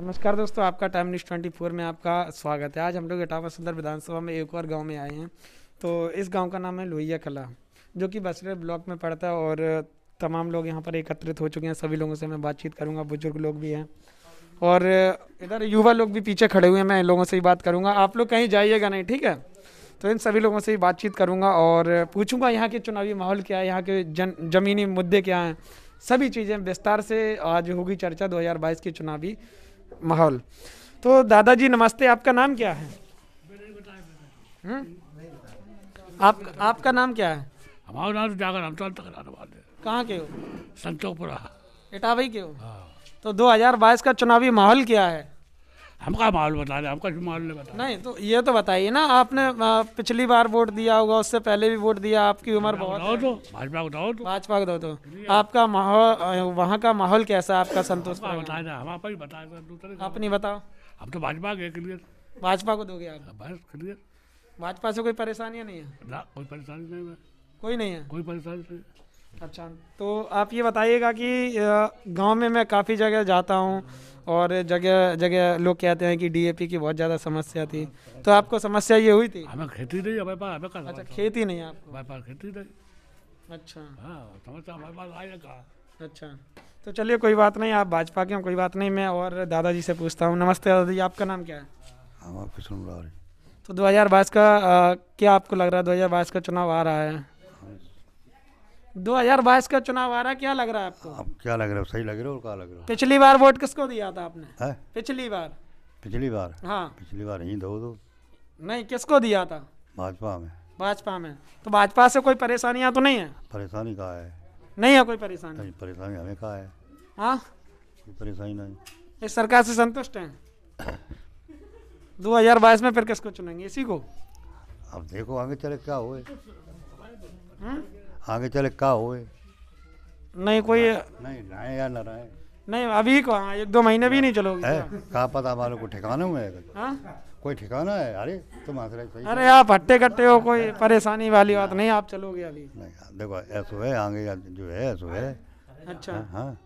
नमस्कार दोस्तों आपका टाइम न्यूज ट्वेंटी फोर में आपका स्वागत है आज हम लोग इटावा सुंदर विधानसभा में एक और गांव में आए हैं तो इस गांव का नाम है लोहिया कला जो कि बसरे ब्लॉक में पड़ता है और तमाम लोग यहां पर एकत्रित हो चुके हैं सभी लोगों से मैं बातचीत करूंगा बुजुर्ग लोग भी हैं और इधर युवा लोग भी पीछे खड़े हुए हैं मैं इन लोगों से ही बात करूँगा आप लोग कहीं जाइएगा नहीं ठीक है तो इन सभी लोगों से ही बातचीत करूँगा और पूछूँगा यहाँ के चुनावी माहौल क्या है यहाँ के जन ज़मीनी मुद्दे क्या हैं सभी चीज़ें विस्तार से आज होगी चर्चा 2022 की चुनावी माहौल तो दादाजी नमस्ते आपका नाम क्या है हम्म? आप आपका नाम क्या है हमारा नाम जागर हम तक कहाँ के हो संतोपुरा इटावी के हो हाँ। तो 2022 का चुनावी माहौल क्या है हमका माहौल बता दें हमका माल नहीं बता नहीं तो ये तो बताइए ना आपने पिछली बार वोट दिया होगा उससे पहले भी वोट दिया आपकी उम्र बहुत तो भाजपा को दो तो। भाजपा को दो तो आपका माहौल वहाँ का माहौल कैसा है आपका संतोष बता दें हम आप ही बता आप नहीं बताओ हम तो भाजपा के क्लियर भाजपा को दोगे आप क्लियर भाजपा से कोई परेशानियाँ नहीं है कोई परेशानी नहीं है कोई नहीं है कोई परेशानी नहीं अच्छा तो आप ये बताइएगा कि गांव में मैं काफ़ी जगह जाता हूँ और जगह जगह लोग कहते हैं कि डीएपी की बहुत ज़्यादा समस्या थी तो आपको समस्या ये हुई थी हमें खेती नहीं है हमें अच्छा खेती नहीं आप खेती नहीं अच्छा हाँ समस्या हमारे पास आएगा अच्छा तो चलिए कोई बात नहीं आप भाजपा के कोई बात नहीं मैं और दादाजी से पूछता हूँ नमस्ते दादाजी आपका नाम क्या है तो दो हज़ार बाईस का आ, क्या आपको लग रहा है दो हज़ार बाईस का चुनाव आ रहा है दो हजार बाईस का चुनाव आ रहा क्या लग रहा है आपको आप क्या लग रहा है सही लग रहा है और क्या लग रहा है पिछली बार वोट किसको दिया था आपने है? पिछली बार पिछली बार हाँ पिछली बार नहीं दो दो नहीं किसको दिया था भाजपा में भाजपा में तो भाजपा से कोई परेशानियाँ तो नहीं है परेशानी कहा है नहीं है कोई परेशानी परेशानी हमें कहा है हाँ परेशानी नहीं इस सरकार से संतुष्ट हैं दो हजार बाईस में फिर किसको चुनेंगे इसी को अब देखो आगे चले क्या हुए हाँ? आगे चले का होए नहीं कोई नहीं लाए या ना रहे नहीं अभी को हाँ, एक दो महीने भी नहीं चलोगे कहा पता हमारे को ठिकाना हुआ है हाँ? कोई ठिकाना है अरे तुम हंस रहे अरे आप हट्टे कट्टे हो कोई परेशानी वाली बात नहीं आप चलोगे अभी नहीं हाँ, देखो ऐसो है आगे जो है ऐसो है अच्छा हाँ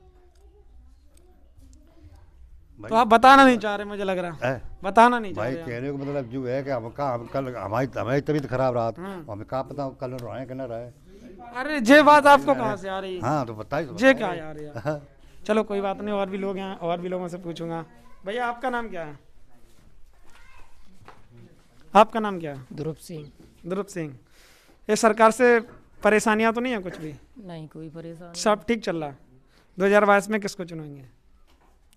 तो आप बताना नहीं चाह रहे मुझे लग रहा है बताना नहीं भाई चाह रहे कहने को मतलब जो है कि हम का कल हमारी हमारी तबीयत खराब रहा हमें कहा पता कल रहे कि ना रहे अरे जे बात आपको कहाँ से आ रही है हाँ तो बताइए तो जे क्या रही है चलो कोई बात नहीं और भी लोग हैं और भी लोगों से पूछूंगा भैया आपका नाम क्या है आपका नाम क्या है ध्रुव सिंह ध्रुव सिंह ये सरकार से परेशानियां तो नहीं है कुछ भी नहीं कोई परेशानी सब ठीक चल रहा है दो हजार बाईस में किसको चुनेंगे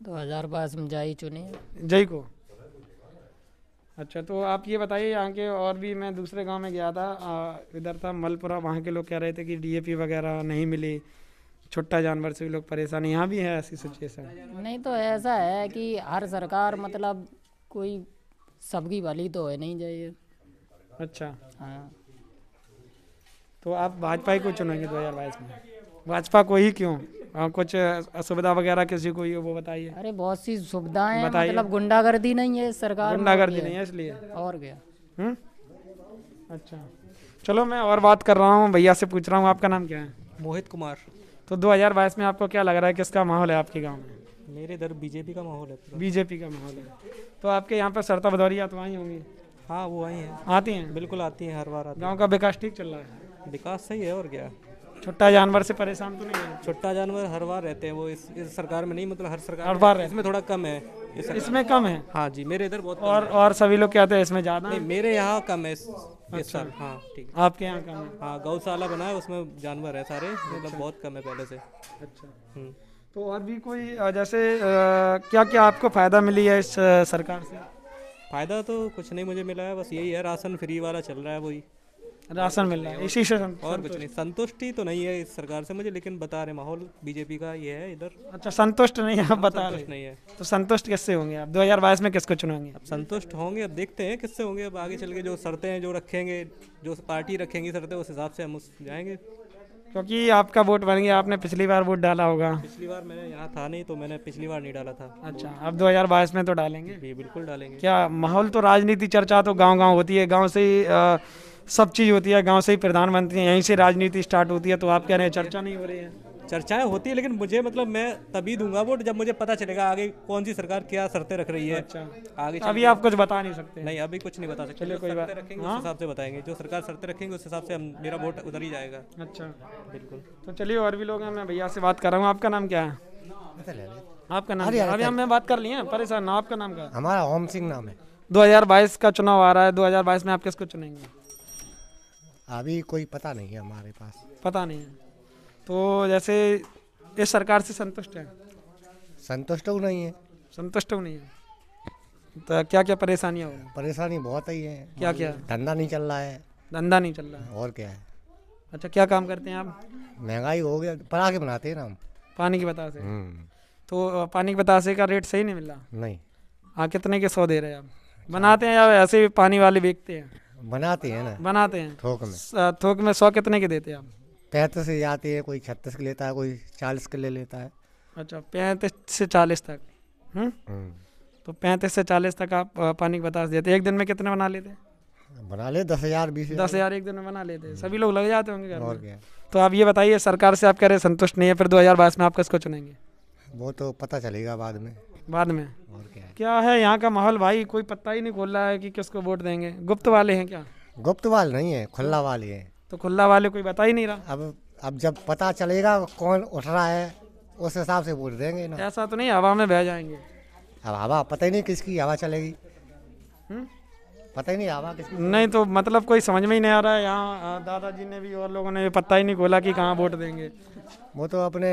दो हजार बाईस में जय चुने जय को अच्छा तो आप ये बताइए यहाँ के और भी मैं दूसरे गांव में गया था इधर था मलपुरा वहाँ के लोग कह रहे थे कि डीएपी वगैरह नहीं मिली छुट्टा जानवर से भी लोग परेशान यहाँ भी है ऐसी सिचुएशन नहीं तो ऐसा है कि हर सरकार मतलब कोई सबकी भली तो है नहीं जाइए अच्छा हाँ तो आप भाजपा ही को चुनेंगे दो हज़ार बाईस में भाजपा को ही क्यों हाँ कुछ सुविधा वगैरह किसी को ये वो बताइए अरे बहुत सी सुविधाएं मतलब गुंडागर्दी नहीं है सरकार गुंडागर्दी नहीं है इसलिए और गया हम्म? अच्छा चलो मैं और बात कर रहा हूँ भैया से पूछ रहा हूँ आपका नाम क्या है मोहित कुमार तो 2022 में आपको क्या लग रहा है किसका माहौल है आपके गाँव में मेरे इधर बीजेपी का माहौल है बीजेपी का माहौल है तो आपके यहाँ पर सरता भदौरिया तो आई होंगी हाँ वो आई हैं आती हैं बिल्कुल आती हैं हर बार गाँव का विकास ठीक चल रहा है विकास सही है और क्या छोटा जानवर से परेशान तो नहीं है छोटा जानवर हर बार रहते हैं वो इस, इस सरकार में नहीं मतलब हर सरकार हर बार इसमें थोड़ा कम है इस इसमें कम है हाँ जी मेरे इधर बहुत और और सभी लोग क्या थे इसमें ज़्यादा नहीं मेरे यहाँ कम है अच्छा। हाँ ठीक है आपके यहाँ कम है हाँ गौशाला बना है उसमें जानवर है सारे मतलब अच्छा। बहुत कम है पहले से अच्छा हम्म। तो और भी कोई जैसे क्या क्या आपको फ़ायदा मिली है इस सरकार से फ़ायदा तो कुछ नहीं मुझे मिला है बस यही है राशन फ्री वाला चल रहा है वही राशन मिल रहा है इसी से और कुछ नहीं संतुष्टि तो नहीं है इस सरकार से मुझे लेकिन बता रहे माहौल बीजेपी का ये है इधर अच्छा संतुष्ट नहीं है आप बता रहे नहीं है तो संतुष्ट किससे होंगे आप 2022 में किसको चुनेंगे अब संतुष्ट होंगे अब देखते हैं किससे होंगे अब आगे चल के जो शर्तें हैं जो रखेंगे जो पार्टी रखेंगी सरते उस हिसाब से हम उस जाएंगे क्योंकि आपका वोट बन गया आपने पिछली बार वोट डाला होगा पिछली बार मैंने यहाँ था नहीं तो मैंने पिछली बार नहीं डाला था अच्छा अब 2022 में तो डालेंगे बिल्कुल डालेंगे क्या माहौल तो राजनीति चर्चा तो गांव गांव होती है गांव से ही सब चीज़ होती है गांव से ही प्रधानमंत्री यहीं से राजनीति स्टार्ट होती है तो आप कह रहे हैं चर्चा नहीं हो रही है चर्चाएं होती है लेकिन मुझे मतलब मैं तभी दूंगा वोट जब मुझे पता चलेगा आगे कौन सी सरकार क्या शर्तें रख रही है अच्छा आगे अभी आप कुछ बता नहीं सकते नहीं अभी कुछ नहीं बता सकते चलिए कोई बात रखेंगे उस हाँ? हिसाब से बताएंगे जो सरकार शर्तें रखेंगे उस हिसाब से हम मेरा वोट उधर ही जाएगा अच्छा बिल्कुल तो चलिए और भी लोग हैं मैं भैया से बात कर रहा हूँ आपका नाम क्या है आपका नाम अभी हमें बात कर लिया है परेशान आपका नाम क्या हमारा ओम सिंह नाम है दो का चुनाव आ रहा है दो में आप किसको चुनेंगे अभी कोई पता नहीं है हमारे पास पता नहीं तो जैसे इस सरकार से संतुष्ट है संतुष्ट तो नहीं है संतुष्ट तो नहीं है तो क्या क्या परेशानियाँ हो परेशानी बहुत ही है क्या क्या धंधा नहीं चल रहा है धंधा नहीं चल रहा है और क्या है अच्छा क्या काम करते हैं आप महंगाई हो गया पढ़ा के बनाते हैं ना हम पानी की बतासे हम्म। तो पानी की बतासे का रेट सही नहीं मिल रहा नहीं हाँ कितने के सौ दे रहे हैं आप बनाते हैं या ऐसे पानी वाले बेचते हैं बनाते हैं ना बनाते हैं थोक में थोक में सौ कितने के देते हैं आप पैंतीस ही आती है कोई छत्तीस के लेता है कोई चालीस के ले लेता है अच्छा पैंतीस से चालीस तक हम्म? हम्म। तो पैंतीस से चालीस तक आप पानी की बता देते एक दिन में कितने बना लेते हैं बना ले दस हज़ार बीस दस हज़ार एक दिन में बना लेते हैं सभी लोग लग जाते होंगे घर तो आप ये बताइए सरकार से आप कह रहे संतुष्ट नहीं है फिर दो हज़ार बाईस में आप किसको चुनेंगे वो तो पता चलेगा बाद में बाद में और क्या है क्या है यहाँ का माहौल भाई कोई पता ही नहीं खोल रहा है कि किसको वोट देंगे गुप्त वाले हैं क्या गुप्त वाले नहीं है खुला वाले हैं तो खुला वाले कोई बता ही नहीं रहा अब अब जब पता चलेगा कौन उठ रहा है उस हिसाब से वोट देंगे ना ऐसा तो नहीं हवा में बह जाएंगे अब हवा पता ही नहीं किसकी हवा चलेगी हम्म? पता ही नहीं हवा किसकी नहीं तो मतलब कोई समझ में ही नहीं आ रहा है यहाँ दादाजी ने भी और लोगों ने भी पता ही नहीं खोला कि कहाँ वोट देंगे वो तो अपने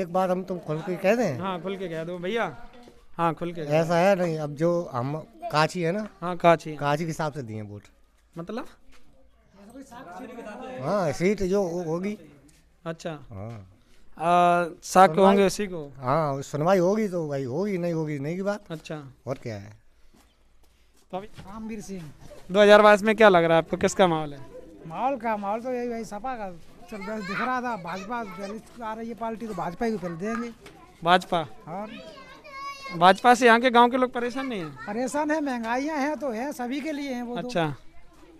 एक बात हम तुम खुल के कह दें हाँ खुल के कह दो भैया हाँ खुल के ऐसा है नहीं अब जो हम काची है ना हाँ काची काची के हिसाब से दिए वोट मतलब हाँ सीट जो होगी अच्छा हाँ साख होंगे उसी को हाँ सुनवाई होगी तो भाई होगी नहीं होगी नहीं की बात अच्छा और क्या है तो अभी रामवीर सिंह दो हजार बाईस में क्या लग रहा है आपको किसका माहौल है माहौल का माहौल तो यही भाई सपा का चल रहा दिख रहा था भाजपा आ रही है पार्टी तो भाजपा ही चल देंगे भाजपा और भाजपा से यहाँ के गांव के लोग परेशान नहीं है परेशान है महंगाइयाँ हैं तो है सभी के लिए है वो तो। अच्छा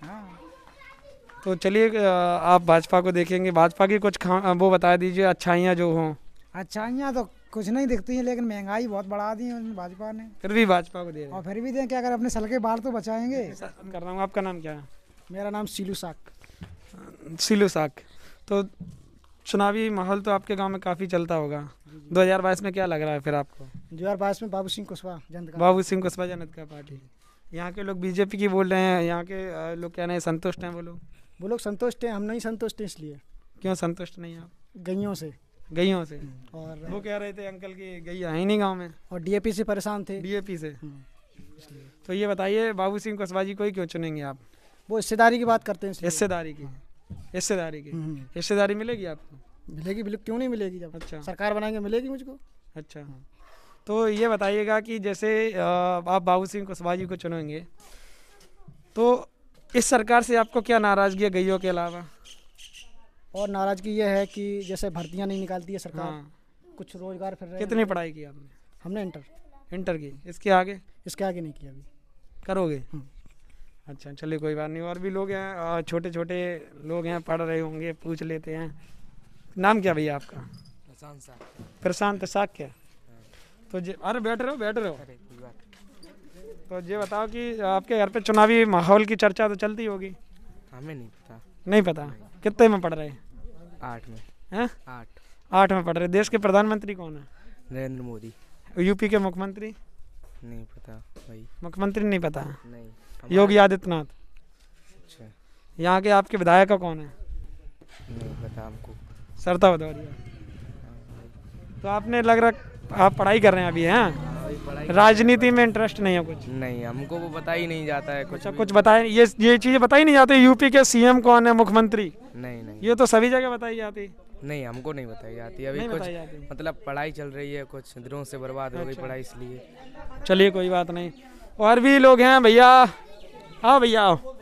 हाँ। तो, चलिए आप भाजपा को देखेंगे भाजपा की कुछ वो बता दीजिए अच्छाइयाँ जो हों अच्छाइयाँ तो कुछ नहीं दिखती हैं लेकिन महंगाई बहुत बढ़ा दी है भाजपा ने फिर भी भाजपा को दे और फिर भी दें क्या अगर अपने सल के बाहर तो बचाएंगे कर रहा हूँ आपका नाम क्या है मेरा नाम सीलू साक सीलू साक तो चुनावी माहौल तो आपके गांव में काफ़ी चलता होगा 2022 में क्या लग रहा है फिर आपको 2022 में बाबू सिंह कुशवाहा जनता बाबू सिंह कुशवाहा जनता का पार्टी यहाँ के लोग बीजेपी की बोल रहे हैं यहाँ के लोग कह रहे हैं संतुष्ट हैं वो लोग वो लोग संतुष्ट हैं हम नहीं संतुष्ट हैं इसलिए क्यों संतुष्ट नहीं आप गईयों से गइयों से हम्म, और वो कह रहे थे अंकल की गैया है नहीं गाँव में और डी से परेशान थे डी से हम्म, तो ये बताइए बाबू सिंह कुशवाहा जी को ही क्यों चुनेंगे आप वो हिस्सेदारी की बात करते हैं हिस्सेदारी की हाँ। हिस्सेदारी की हम्म। हिस्सेदारी मिलेगी आपको मिलेगी बिल्कुल क्यों नहीं मिलेगी जब अच्छा सरकार बनाएंगे मिलेगी मुझको अच्छा तो ये बताइएगा कि जैसे आप बाबू सिंह कुशवाहा जी को चुनेंगे तो इस सरकार से आपको क्या नाराज़गी है गैयों के अलावा और नाराज़गी ये है कि जैसे भर्तियाँ नहीं निकालती है सरकार हाँ। कुछ रोज़गार फिर रहे कितनी पढ़ाई की आपने हमने इंटर इंटर की इसके आगे इसके आगे नहीं किया अभी करोगे हम्म। अच्छा चलिए कोई बात नहीं और भी लोग हैं छोटे छोटे लोग हैं पढ़ रहे होंगे पूछ लेते हैं नाम क्या भैया आपका प्रशांत साग प्रशांत क्या हाँ। तो जे अरे बैठ रहे हो बैठ रहे हो तो ये बताओ कि आपके घर पे चुनावी माहौल की चर्चा तो चलती होगी हमें नहीं पता नहीं पता कितने में पढ़ रहे आठ में आठ आठ में पढ़ रहे देश के प्रधानमंत्री कौन है नरेंद्र मोदी यूपी के मुख्यमंत्री नहीं पता भाई मुख्यमंत्री नहीं पता नहीं योगी आदित्यनाथ अच्छा यहाँ के आपके विधायक का कौन है नहीं पता हमको सरता भदौरिया हाँ तो आपने लग रहा आप पढ़ाई कर रहे हैं अभी हैं हाँ राजनीति में इंटरेस्ट नहीं है कुछ नहीं हमको वो बता ही नहीं जाता है कुछ अच्छा कुछ बताए ये ये चीज़ें बताई नहीं जाती यूपी के सीएम कौन है मुख्यमंत्री नहीं नहीं ये तो सभी जगह बताई जाती है नहीं हमको नहीं बताई जाती अभी जाती। कुछ मतलब पढ़ाई चल रही है कुछ दिनों से बर्बाद हो गई अच्छा। पढ़ाई इसलिए चलिए कोई बात नहीं और भी लोग हैं भैया हाँ भैया आओ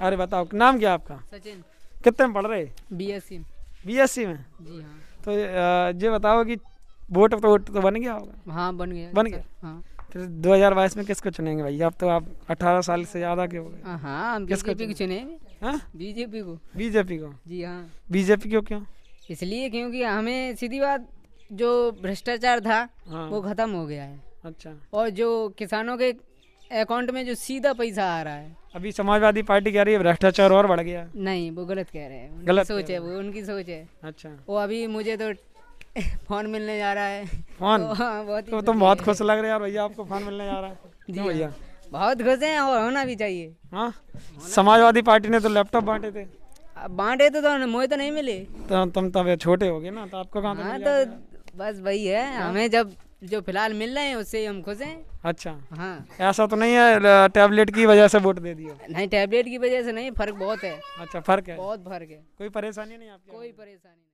अरे बताओ नाम क्या आपका सचिन कितने में पढ़ रहे B S C B S C में जी हाँ तो ये बताओ कि वोट तो वोट तो बन गया होगा हाँ बन गया बन गया हाँ फिर दो हजार बाईस में किसको चुनेंगे भैया अब तो आप अठारह साल से ज्यादा के हो गए हाँ बीजेपी को चुनेंगे बीजेपी हाँ? को बीजेपी को जी हाँ बीजेपी क्यों क्यों इसलिए क्योंकि हमें सीधी बात जो भ्रष्टाचार था हाँ। वो खत्म हो गया है अच्छा और जो किसानों के अकाउंट में जो सीधा पैसा आ रहा है अभी समाजवादी पार्टी कह रही है भ्रष्टाचार और बढ़ गया नहीं वो गलत कह रहे हैं गलत सोच है वो उनकी सोच है अच्छा वो अभी मुझे तो फोन मिलने जा रहा है फोन तो, बहुत तो तुम तो बहुत खुश लग रहे यार भैया आपको फोन मिलने जा रहा है जी भैया हाँ। बहुत खुश हैं और होना भी चाहिए हाँ समाजवादी पार्टी ने तो लैपटॉप बांटे थे बांटे तो, तो मोए तो नहीं मिले तो तुम तब तो छोटे हो गए ना तो आपको कहाँ हाँ तो बस वही है हमें जब जो फिलहाल मिल रहे हैं उससे हम खुश हैं अच्छा हाँ ऐसा तो नहीं है टैबलेट की वजह से वोट दे दिया नहीं टैबलेट की वजह से नहीं फर्क बहुत है अच्छा फर्क है बहुत फर्क है कोई परेशानी नहीं आपको कोई परेशानी